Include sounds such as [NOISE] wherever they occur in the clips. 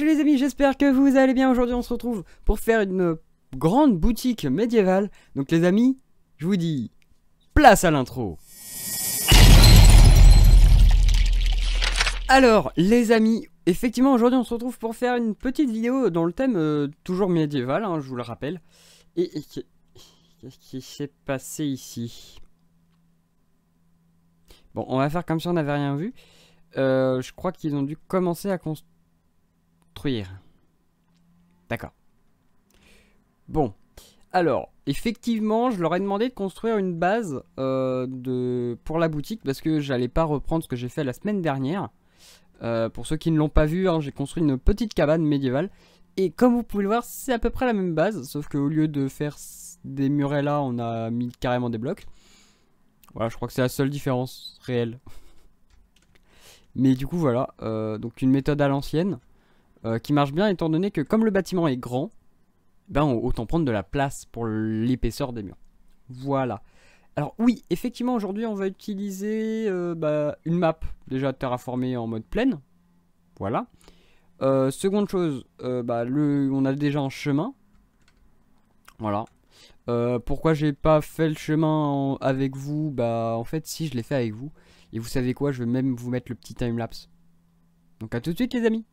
les amis, j'espère que vous allez bien. Aujourd'hui, on se retrouve pour faire une grande boutique médiévale. Donc les amis, je vous dis, place à l'intro Alors, les amis, effectivement, aujourd'hui, on se retrouve pour faire une petite vidéo dans le thème euh, toujours médiéval, hein, je vous le rappelle. Et, qu'est-ce qui s'est passé ici Bon, on va faire comme si on n'avait rien vu. Euh, je crois qu'ils ont dû commencer à construire construire. D'accord. Bon. Alors, effectivement, je leur ai demandé de construire une base euh, de... pour la boutique parce que j'allais pas reprendre ce que j'ai fait la semaine dernière. Euh, pour ceux qui ne l'ont pas vu, hein, j'ai construit une petite cabane médiévale. Et comme vous pouvez le voir, c'est à peu près la même base, sauf qu'au lieu de faire des murets là, on a mis carrément des blocs. Voilà, je crois que c'est la seule différence réelle. [LAUGHS] Mais du coup, voilà, euh, donc une méthode à l'ancienne. Euh, qui marche bien étant donné que comme le bâtiment est grand, ben autant prendre de la place pour l'épaisseur des murs. Voilà. Alors oui, effectivement aujourd'hui on va utiliser euh, bah, une map déjà terraformée en mode pleine. Voilà. Euh, seconde chose, bah, le, on a déjà un chemin. Voilà. pourquoi j'ai pas fait le chemin avec vous Bah en fait si je l'ai fait avec vous. Et vous savez quoi, je vais même vous mettre le petit timelapse. Donc à tout de suite les amis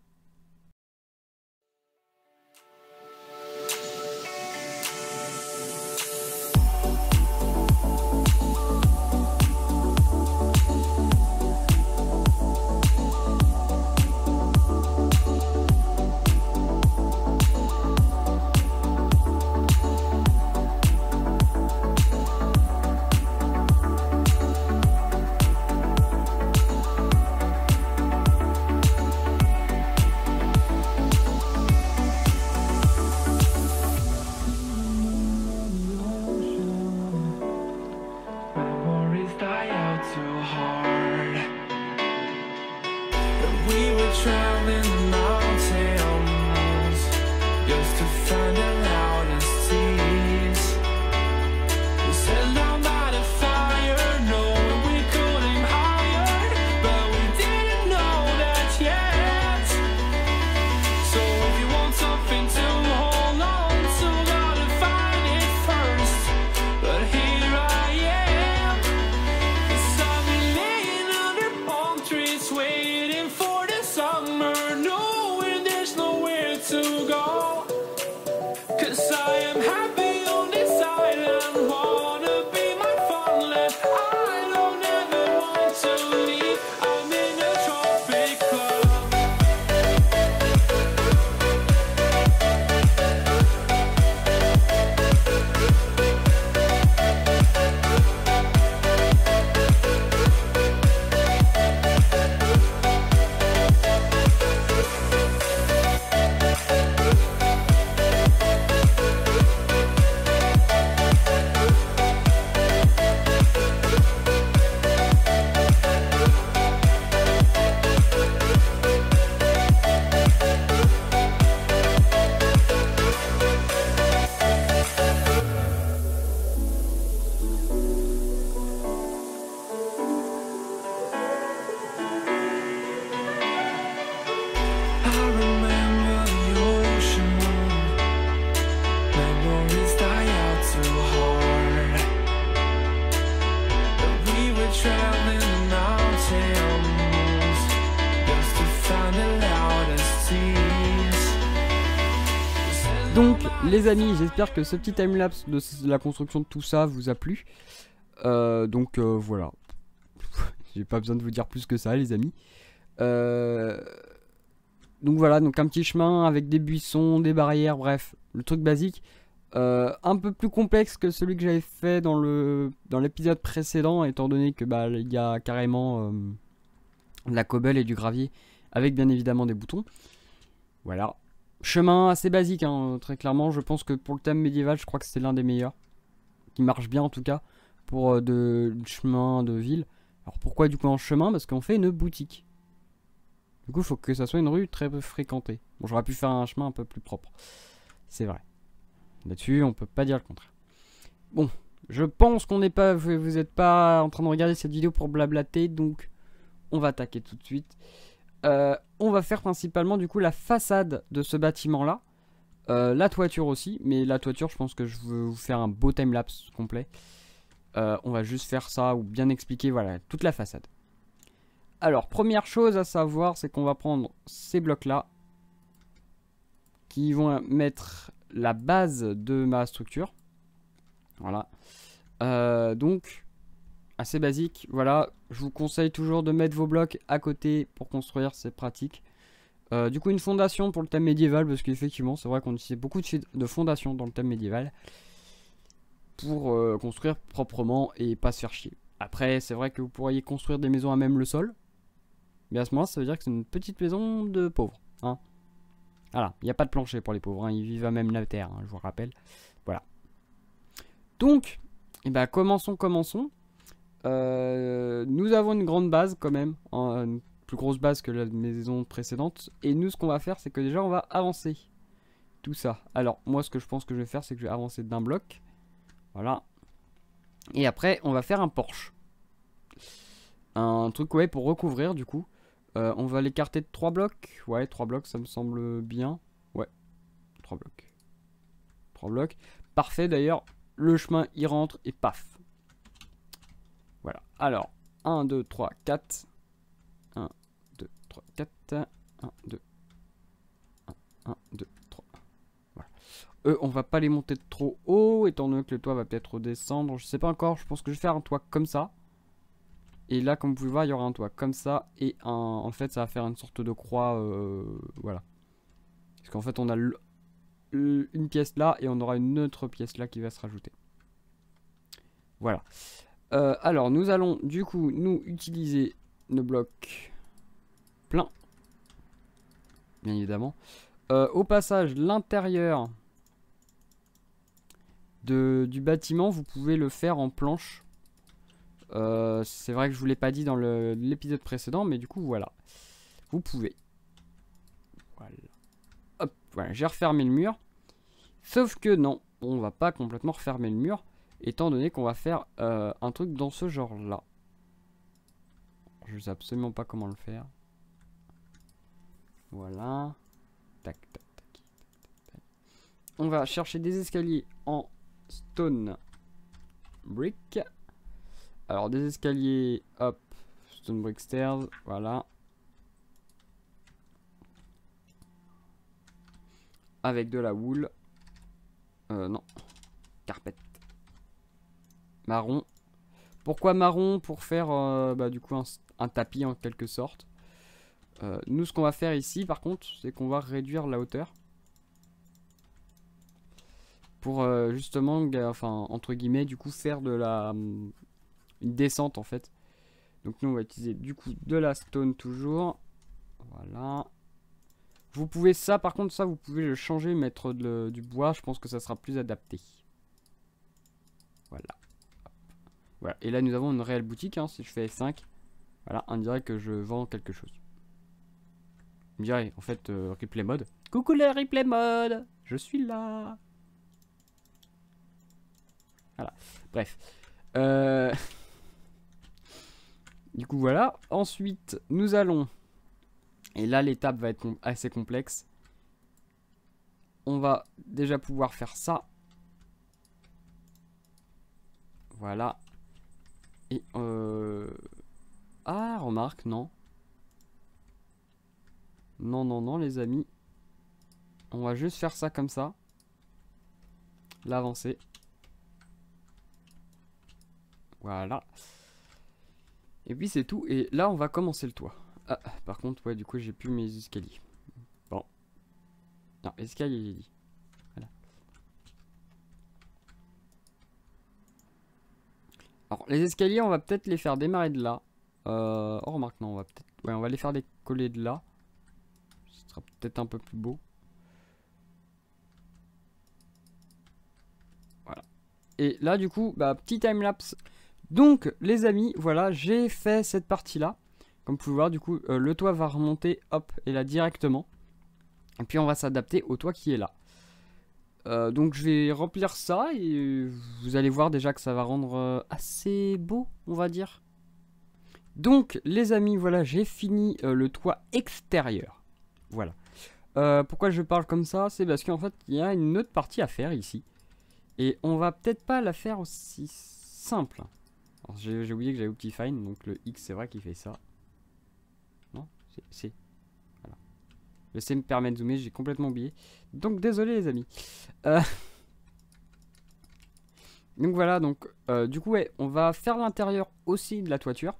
j'espère que ce petit timelapse de la construction de tout ça vous a plu. Euh, donc euh, voilà. [LAUGHS] J'ai pas besoin de vous dire plus que ça, les amis. Euh, donc voilà, donc un petit chemin avec des buissons, des barrières, bref, le truc basique. un peu plus complexe que celui que j'avais fait dans le dans l'épisode précédent, étant donné que bah il y a carrément de la cobble et du gravier, avec bien évidemment des boutons. Voilà. Chemin assez basique, hein, très clairement. Je pense que pour le thème médiéval, je crois que c'était l'un des meilleurs. Qui marche bien en tout cas pour euh, de, chemin de ville. Alors pourquoi du coup en chemin Parce qu'on fait une boutique. Du coup, il faut que ça soit une rue très peu fréquentée. Bon, j'aurais pu faire un chemin un peu plus propre. C'est vrai. Là-dessus, on peut pas dire le contraire. Bon, je pense qu'on n'est pas, vous n'êtes pas en train de regarder cette vidéo pour blablater, donc on va attaquer tout de suite. Euh, on va faire principalement du coup la façade de ce bâtiment là. Euh, la toiture aussi, mais la toiture je pense que je veux vous faire un beau timelapse complet. Euh, on va juste faire ça ou bien expliquer voilà toute la façade. Alors première chose à savoir c'est qu'on va prendre ces blocs là qui vont mettre la base de ma structure. Voilà. donc assez basique. Voilà, je vous conseille toujours de mettre vos blocs à côté pour construire, c'est pratique. Euh, du coup, une fondation pour le thème médiéval, parce qu'effectivement, c'est vrai qu'on utilise beaucoup de fondations dans le thème médiéval pour euh, construire proprement et pas se faire chier. Après, c'est vrai que vous pourriez construire des maisons à même le sol, mais à ce moment-là, ça veut dire que c'est une petite maison de pauvres. Hein. Voilà, il n'y a pas de plancher pour les pauvres, hein, ils vivent à même la terre, hein, je vous rappelle. Voilà. Donc, et eh ben, commençons, commençons. Euh, nous avons une grande base quand même, une plus grosse base que la maison précédente. Et nous, ce qu'on va faire, c'est que déjà, on va avancer tout ça. Alors, moi, ce que je pense que je vais faire, c'est que je vais avancer d'un bloc. Voilà. Et après, on va faire un Porsche Un truc, ouais, pour recouvrir, du coup. Euh, on va l'écarter de 3 blocs. Ouais, 3 blocs, ça me semble bien. Ouais, 3 blocs. 3 blocs. Parfait, d'ailleurs, le chemin, il rentre et paf. Voilà. Alors, 1, 2, 3, 4. 1, 2, 3, 4. 1, 2. 1, 1 2, 3. Voilà. Eux, on va pas les monter trop haut, étant donné que le toit va peut-être redescendre. Je sais pas encore, je pense que je vais faire un toit comme ça. Et là, comme vous pouvez voir, il y aura un toit comme ça. Et un... en fait, ça va faire une sorte de croix. Euh, voilà. Parce qu'en fait, on a une pièce là et on aura une autre pièce là qui va se rajouter. Voilà. Euh, alors, nous allons du coup nous utiliser nos blocs pleins, bien évidemment. Euh, au passage, l'intérieur du bâtiment, vous pouvez le faire en planche. Euh, c'est vrai que je vous l'ai pas dit dans l'épisode précédent, mais du coup, voilà. Vous pouvez. Voilà. Hop, voilà, j'ai refermé le mur. Sauf que non, on va pas complètement refermer le mur. Étant donné qu'on va faire euh, un truc dans ce genre là. Je sais absolument pas comment le faire. Voilà. Tac, tac, tac, On va chercher des escaliers en stone brick. Alors des escaliers, hop, stone brick stairs, voilà. Avec de la wool. Euh, non. Carpet marron. Pourquoi marron Pour faire euh, bah, du coup un, tapis en quelque sorte. Euh, nous ce qu'on va faire ici par contre c'est qu'on va réduire la hauteur. Pour euh, justement, enfin entre guillemets du coup faire de la hum, une descente en fait. Donc nous on va utiliser du coup de la stone toujours. Voilà. Vous pouvez ça par contre ça vous pouvez le changer, mettre du bois, je pense que ça sera plus adapté. Voilà. Voilà. Et là, nous avons une réelle boutique. Hein. Si je fais F5, voilà, on dirait que je vends quelque chose. On dirait, en fait, euh, replay mode. Coucou le replay mode Je suis là Voilà, bref. Euh, [LAUGHS] du coup, voilà. Ensuite, nous allons... Et là, l'étape va être assez complexe. On va déjà pouvoir faire ça. Voilà. Et euh, Ah, remarque, non. Non, non, non, les amis. On va juste faire ça comme ça. L'avancer. Voilà. Et puis c'est tout. Et là, on va commencer le toit. Ah, par contre, ouais, du coup, j'ai plus mes escaliers. Bon. Non, escalier, j'ai dit. Alors, les escaliers, on va peut-être les faire démarrer de là. Euh, oh, remarque, non, on va peut-être... Ouais, on va les faire décoller de là. Ce sera peut-être un peu plus beau. Voilà. Et là, du coup, bah, petit time-lapse. Donc, les amis, voilà, j'ai fait cette partie-là. Comme vous pouvez voir, du coup, euh, le toit va remonter, hop, et là, directement. Et puis, on va s'adapter au toit qui est là. Euh, donc je vais remplir ça et vous allez voir déjà que ça va rendre euh, assez beau, on va dire. Donc les amis, voilà, j'ai fini euh, le toit extérieur. Voilà. pourquoi je parle comme ça C'est parce qu'en fait, il y a une autre partie à faire ici. Et on va peut-être pas la faire aussi simple. J'ai oublié que j'avais petit donc le X, c'est vrai qu'il fait ça. Non C'est... Le C me permet de zoomer, j'ai complètement oublié. Donc désolé les amis. Euh, [LAUGHS] donc voilà, donc euh, du coup on va faire l'intérieur aussi de la toiture.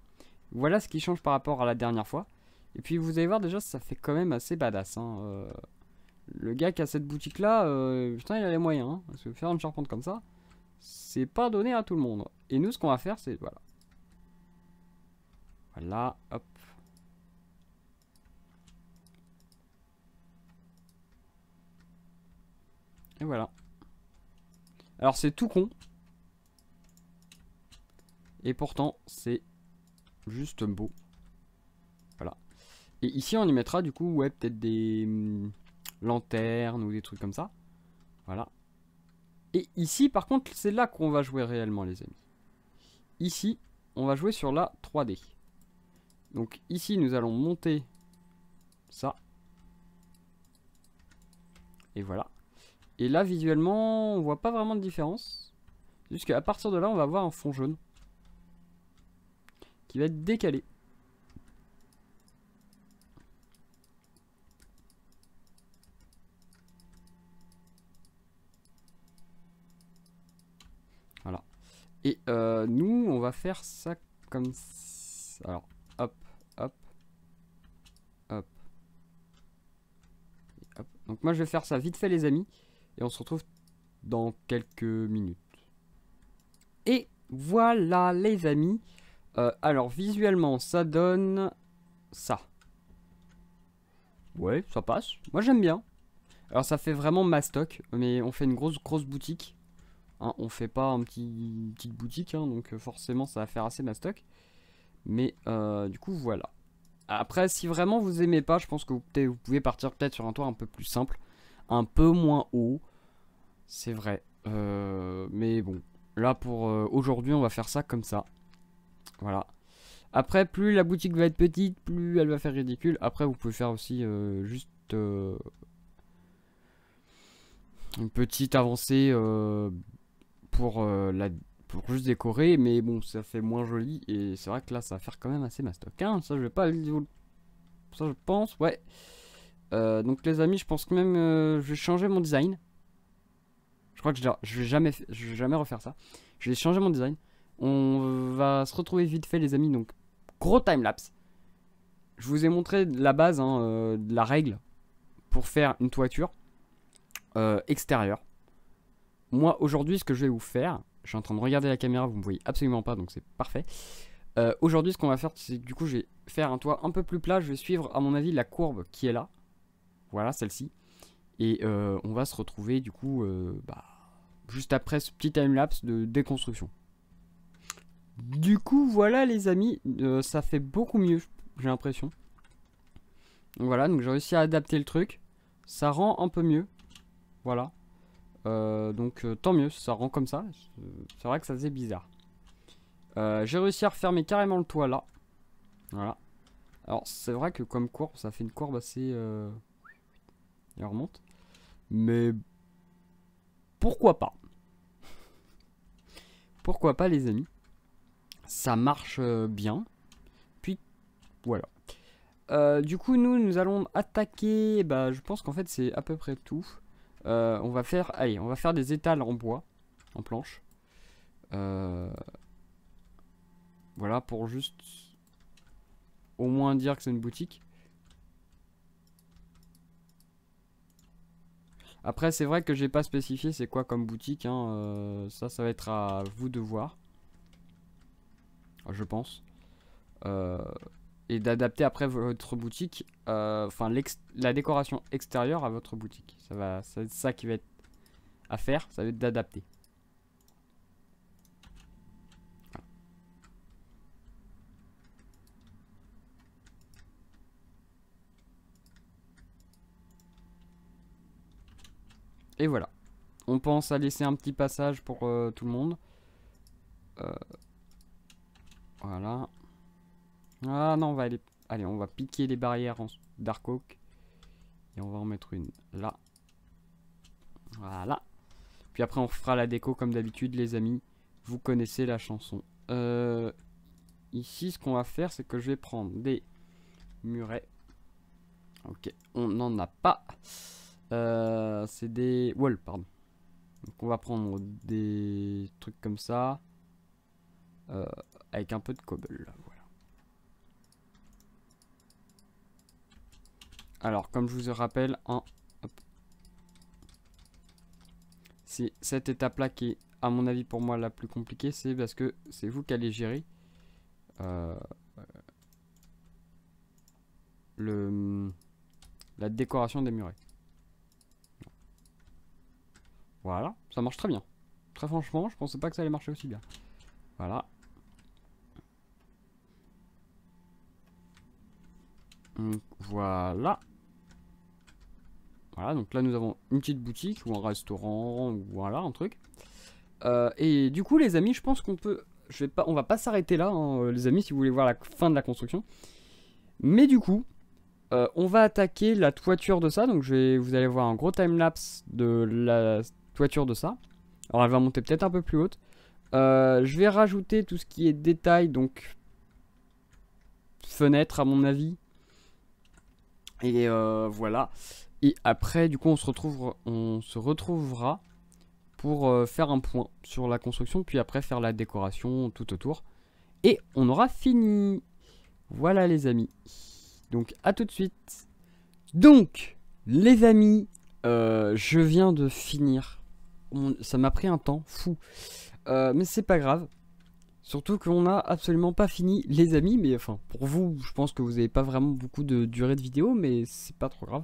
Voilà ce qui change par rapport à la dernière fois. Et puis vous allez voir déjà, ça fait quand même assez badass. Hein, euh. le gars qui a cette boutique là, putain il a les moyens. Hein. Parce que faire une charpente comme ça, c'est pas donné à tout le monde. Et nous ce qu'on va faire c'est, voilà. Voilà, hop. Et voilà. Alors c'est tout con. Et pourtant, c'est juste beau. Voilà. Et ici, on y mettra du coup, ouais, peut-être des hmm, lanternes ou des trucs comme ça. Voilà. Et ici, par contre, c'est là qu'on va jouer réellement, les amis. Ici, on va jouer sur la 3D. Donc ici, nous allons monter ça. Et voilà. Et là, visuellement, on voit pas vraiment de différence. Juste qu'à partir de là, on va avoir un fond jaune. Qui va être décalé. Voilà. Et euh, nous, on va faire ça comme ça. Alors, hop, hop, hop. Donc moi, je vais faire ça vite fait, les amis. Et on se retrouve dans quelques minutes. Et voilà les amis. Euh, alors visuellement ça donne ça. Ouais, ça passe. Moi j'aime bien. Alors ça fait vraiment mastoc, mais on fait une grosse grosse boutique. Hein, on fait pas un petit, une petite boutique, hein, donc euh, forcément ça va faire assez mastoc. Mais euh, du coup voilà. Après si vraiment vous aimez pas, je pense que vous pouvez partir peut-être sur un toit un peu plus simple, un peu moins haut. C'est vrai. Euh, mais bon, là pour euh, aujourd'hui, on va faire ça comme ça. Voilà. Après, plus la boutique va être petite, plus elle va faire ridicule. Après, vous pouvez faire aussi euh, juste une petite avancée pour, la, pour juste décorer. Mais bon, ça fait moins joli. Et c'est vrai que là, ça va faire quand même assez mastoc. Hein. ça, je vais pas vous... Ça, je pense, ouais. donc, les amis, je pense que même je vais changer mon design. Je crois que je, ne vais, jamais, refaire ça. Je vais changer mon design. On va se retrouver vite fait, les amis. Donc, gros time lapse. Je vous ai montré la base, hein, euh, la règle pour faire une toiture euh, extérieure. Moi, aujourd'hui, ce que je vais vous faire, je suis en train de regarder la caméra, vous ne me voyez absolument pas, donc c'est parfait. Euh, aujourd'hui, ce qu'on va faire, c'est du coup, je vais faire un toit un peu plus plat. Je vais suivre, à mon avis, la courbe qui est là. Voilà, celle-ci. Et euh, on va se retrouver du coup euh, bah, juste après ce petit timelapse de déconstruction. Du coup, voilà les amis, euh, ça fait beaucoup mieux, j'ai l'impression. Voilà, donc j'ai réussi à adapter le truc. Ça rend un peu mieux. Voilà. donc tant mieux, ça rend comme ça. C'est vrai que ça faisait bizarre. j'ai réussi à refermer carrément le toit là. Voilà. Alors c'est vrai que comme courbe, ça fait une courbe assez... Elle remonte. Mais pourquoi pas Pourquoi pas les amis Ça marche euh, bien. Puis voilà. Euh, du coup nous nous allons attaquer. Bah je pense qu'en fait c'est à peu près tout. Euh, on va faire. Allez, on va faire des étals en bois, en planche. voilà pour juste au moins dire que c'est une boutique. Après, c'est vrai que j'ai pas spécifié c'est quoi comme boutique. Hein, euh, ça, ça va être à vous de voir. Je pense. Euh, et d'adapter après votre boutique, euh, enfin la décoration extérieure à votre boutique. Ça va, c'est ça qui va être à faire, ça va être d'adapter. Et voilà. On pense à laisser un petit passage pour euh, tout le monde. Euh, voilà. Ah non, on va aller... Allez, on va piquer les barrières en... Dark Oak. Et on va en mettre une là. Voilà. Puis après, on fera la déco comme d'habitude, les amis. Vous connaissez la chanson. Euh, ici, ce qu'on va faire, c'est que je vais prendre des murets. Ok, on n'en a pas. Euh, c'est des walls, pardon. Donc on va prendre des trucs comme ça. Euh, avec un peu de cobble, Alors, comme je vous le rappelle, hein, c'est cette étape-là qui est, à mon avis, pour moi, la plus compliquée. C'est parce que c'est vous qui allez gérer euh, le, la décoration des murets. Voilà, ça marche très bien. Très franchement, je pensais pas que ça allait marcher aussi bien. Voilà. voilà. Voilà, donc là nous avons une petite boutique ou un restaurant, ou voilà, un truc. Euh, et du coup les amis, je pense qu'on peut... Je vais pas, on va pas s'arrêter là, hein, euh, les amis, si vous voulez voir la fin de la construction. Mais du coup, euh, on va attaquer la toiture de ça. Donc je vais, vous allez voir un gros time-lapse de la toiture de ça. Alors elle va monter peut-être un peu plus haute. Euh, je vais rajouter tout ce qui est détail, donc fenêtre à mon avis. Et euh, voilà. Et après, du coup, on se, retrouve, on se retrouvera pour euh, faire un point sur la construction, puis après faire la décoration tout autour. Et on aura fini. Voilà les amis. Donc à tout de suite. Donc, les amis, je viens de finir ça m'a pris un temps fou. Euh, mais c'est pas grave. Surtout qu'on n'a absolument pas fini, les amis. Mais enfin, pour vous, je pense que vous n'avez pas vraiment beaucoup de durée de vidéo, mais c'est pas trop grave.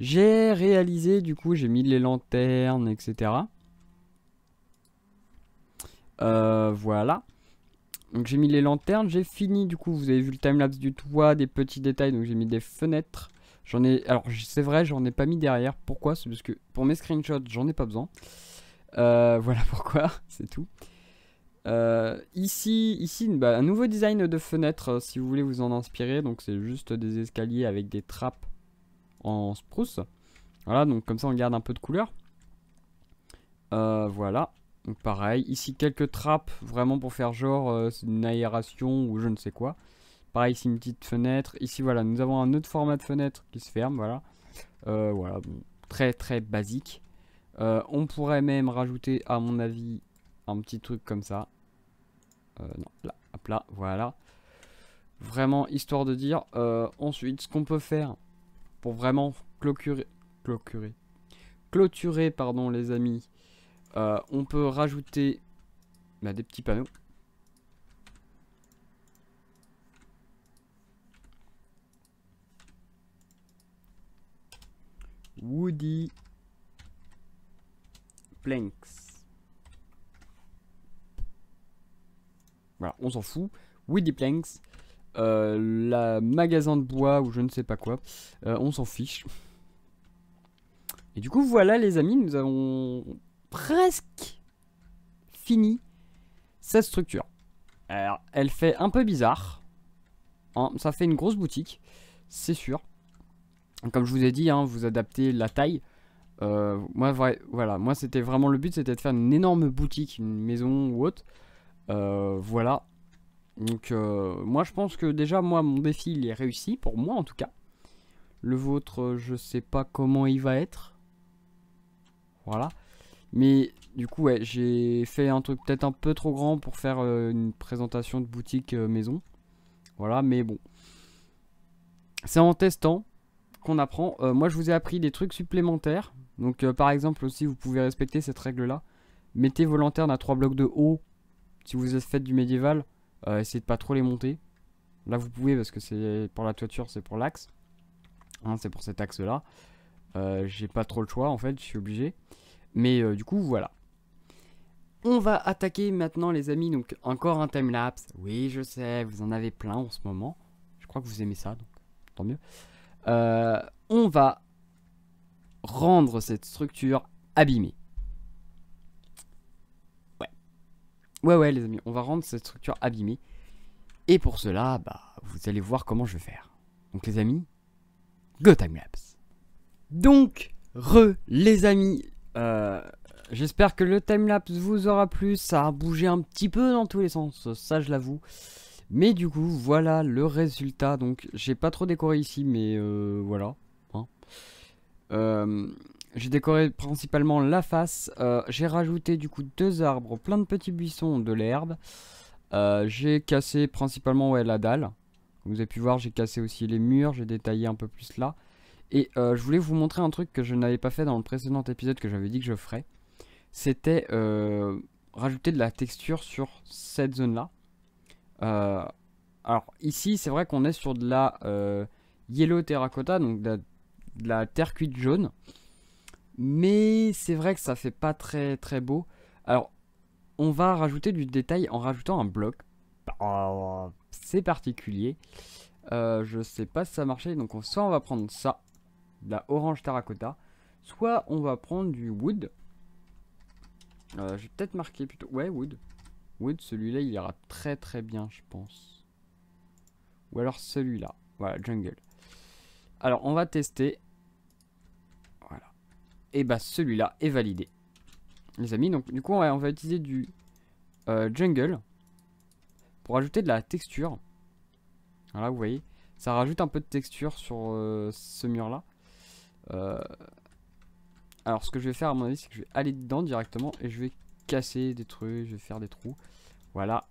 J'ai réalisé, du coup, j'ai mis les lanternes, etc. Euh, voilà. Donc j'ai mis les lanternes, j'ai fini, du coup, vous avez vu le timelapse du toit, des petits détails, donc j'ai mis des fenêtres. J'en ai, alors c'est vrai, j'en ai pas mis derrière. Pourquoi C'est parce que pour mes screenshots, j'en ai pas besoin. Euh, [LAUGHS] voilà pourquoi, [LAUGHS] c'est tout. Euh, ici, ici bah, un nouveau design de fenêtre euh, si vous voulez vous en inspirer. Donc c'est juste des escaliers avec des trappes en spruce. Voilà, donc comme ça on garde un peu de couleur. voilà, donc pareil. Ici quelques trappes vraiment pour faire genre une aération ou je ne sais quoi. Pareil, ici une petite fenêtre. Ici, voilà, nous avons un autre format de fenêtre qui se ferme, voilà. Euh, voilà, très très basique. Euh, on pourrait même rajouter, à mon avis, un petit truc comme ça. Euh, non, là, hop là, voilà. Vraiment, histoire de dire, ensuite, ce qu'on peut faire pour vraiment clôturer, clôturer, clôturer, pardon les amis, on peut rajouter bah, des petits panneaux. Woody Planks. Voilà, on s'en fout. Woody Planks. Euh, la magasin de bois ou je ne sais pas quoi. Euh, on s'en fiche. Et du coup, voilà les amis, nous avons presque fini cette structure. Alors, elle fait un peu bizarre. Hein, ça fait une grosse boutique, c'est sûr comme je vous ai dit, hein, vous adaptez la taille. Euh, moi, voilà, moi c'était vraiment le but, c'était de faire une énorme boutique, une maison ou autre. Euh, voilà. Donc euh, moi je pense que déjà moi mon défi il est réussi pour moi en tout cas. Le vôtre je sais pas comment il va être. Voilà. Mais du coup ouais, j'ai fait un truc peut-être un peu trop grand pour faire une présentation de boutique maison. Voilà mais bon. C'est en testant qu'on apprend. Euh, moi, je vous ai appris des trucs supplémentaires. Donc, euh, par exemple, aussi, vous pouvez respecter cette règle-là. Mettez vos lanternes à trois blocs de haut. Si vous êtes faites du médiéval, euh, essayez de pas trop les monter. Là, vous pouvez parce que c'est pour la toiture, c'est pour l'axe. Hein, c'est pour cet axe-là. J'ai pas trop le choix, en fait, je suis obligé. Mais du coup, voilà. On va attaquer maintenant, les amis. Donc, encore un time-lapse. Oui, je sais, vous en avez plein en ce moment. Je crois que vous aimez ça, donc tant mieux. Euh, on va rendre cette structure abîmée. Ouais. Ouais, ouais, les amis, on va rendre cette structure abîmée. Et pour cela, bah, vous allez voir comment je vais faire. Donc, les amis, go timelapse. Donc, re, les amis, euh, j'espère que le timelapse vous aura plu. Ça a bougé un petit peu dans tous les sens, ça je l'avoue. Mais du coup, voilà le résultat. Donc, j'ai pas trop décoré ici, mais euh, voilà. Hein. Euh, j'ai décoré principalement la face. Euh, j'ai rajouté du coup deux arbres, plein de petits buissons, de l'herbe. j'ai cassé principalement ouais, la dalle. Comme vous avez pu voir, j'ai cassé aussi les murs, j'ai détaillé un peu plus là. Et je voulais vous montrer un truc que je n'avais pas fait dans le précédent épisode que j'avais dit que je ferais. C'était rajouter de la texture sur cette zone-là. Euh, alors ici, c'est vrai qu'on est sur de la euh, yellow terracotta, donc de la, terre cuite jaune. Mais c'est vrai que ça fait pas très très beau. Alors, on va rajouter du détail en rajoutant un bloc. C'est particulier. Euh, je sais pas si ça marchait, donc soit on va prendre ça, de la orange terracotta, soit on va prendre du wood. J'ai peut-être marqué plutôt... Ouais, wood. Wood, celui-là, il ira très très bien, je pense. Ou alors celui-là. Voilà, jungle. Alors, on va tester. Voilà. Et bah, celui-là est validé. Les amis, donc du coup, on va, utiliser du euh, jungle pour ajouter de la texture. Voilà, vous voyez. Ça rajoute un peu de texture sur euh, ce mur-là. Euh, alors, ce que je vais faire, à mon avis, c'est que je vais aller dedans directement et je vais casser des trucs, je vais faire des trous. Voilà.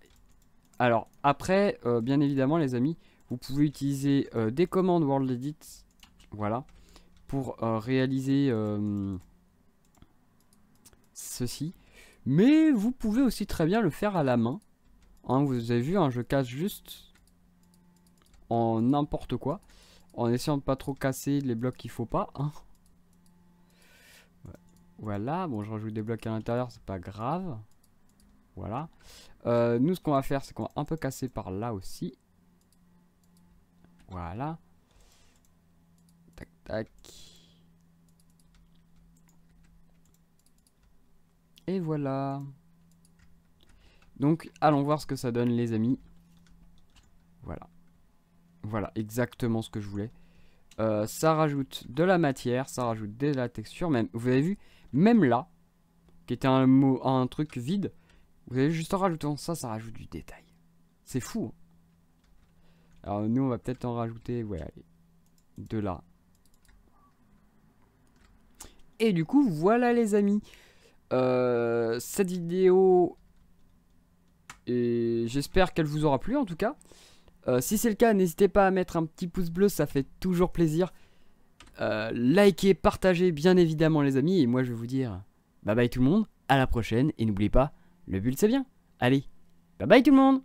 Alors, après, euh, bien évidemment, les amis, vous pouvez utiliser euh, des commandes World Edit, voilà, pour euh, réaliser ceci. Mais vous pouvez aussi très bien le faire à la main. Hein, vous avez vu, hein, je casse juste en n'importe quoi, en essayant de pas trop casser les blocs qu'il faut pas. Hein. Voilà, bon je rajoute des blocs à l'intérieur, c'est pas grave. Voilà. Euh, nous ce qu'on va faire, c'est qu'on va un peu casser par là aussi. Voilà. Tac tac. Et voilà. Donc allons voir ce que ça donne les amis. Voilà. Voilà exactement ce que je voulais. Euh, ça rajoute de la matière, ça rajoute de la texture. Même, vous avez vu, même là, qui était un, mot, un truc vide, vous avez juste en rajoutant ça, ça rajoute du détail. C'est fou. Hein. Alors nous, on va peut-être en rajouter, de là. Et du coup, voilà les amis. Euh, cette vidéo, et j'espère qu'elle vous aura plu en tout cas. Euh, si c'est le cas, n'hésitez pas à mettre un petit pouce bleu, ça fait toujours plaisir. Euh, likez, partagez bien évidemment les amis, et moi je vais vous dire bye bye tout le monde, à la prochaine, et n'oubliez pas, le bulle c'est bien. Allez, bye bye tout le monde